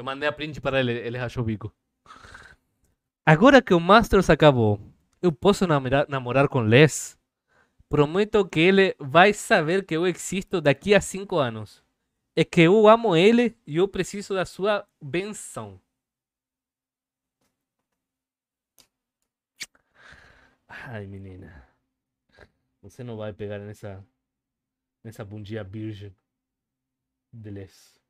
Eu mandei a print para ele, ele rachou o bico. Agora que o Masters acabou, eu posso namorar, namorar com Les? Prometo que ele vai saber que eu existo daqui a cinco anos. É que eu amo ele e eu preciso da sua benção. Ai, menina. Você não vai pegar nessa nessa bundia virgem deles.